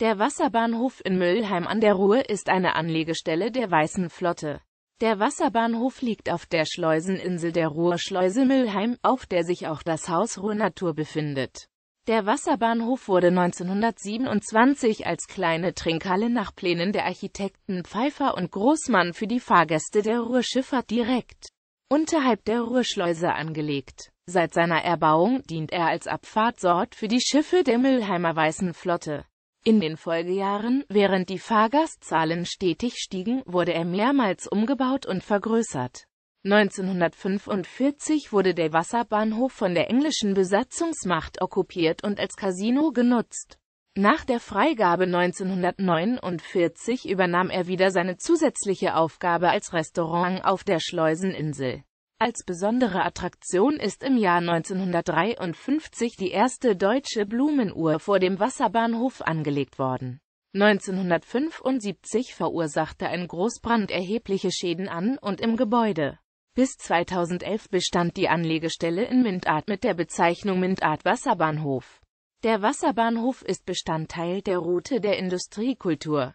Der Wasserbahnhof in Müllheim an der Ruhr ist eine Anlegestelle der Weißen Flotte. Der Wasserbahnhof liegt auf der Schleuseninsel der Ruhrschleuse Müllheim, auf der sich auch das Haus Ruhrnatur befindet. Der Wasserbahnhof wurde 1927 als kleine Trinkhalle nach Plänen der Architekten Pfeiffer und Großmann für die Fahrgäste der Ruhrschifffahrt direkt unterhalb der Ruhrschleuse angelegt. Seit seiner Erbauung dient er als Abfahrtsort für die Schiffe der Müllheimer Weißen Flotte. In den Folgejahren, während die Fahrgastzahlen stetig stiegen, wurde er mehrmals umgebaut und vergrößert. 1945 wurde der Wasserbahnhof von der englischen Besatzungsmacht okkupiert und als Casino genutzt. Nach der Freigabe 1949 übernahm er wieder seine zusätzliche Aufgabe als Restaurant auf der Schleuseninsel. Als besondere Attraktion ist im Jahr 1953 die erste deutsche Blumenuhr vor dem Wasserbahnhof angelegt worden. 1975 verursachte ein Großbrand erhebliche Schäden an und im Gebäude. Bis 2011 bestand die Anlegestelle in Mindart mit der Bezeichnung Mindart Wasserbahnhof. Der Wasserbahnhof ist Bestandteil der Route der Industriekultur.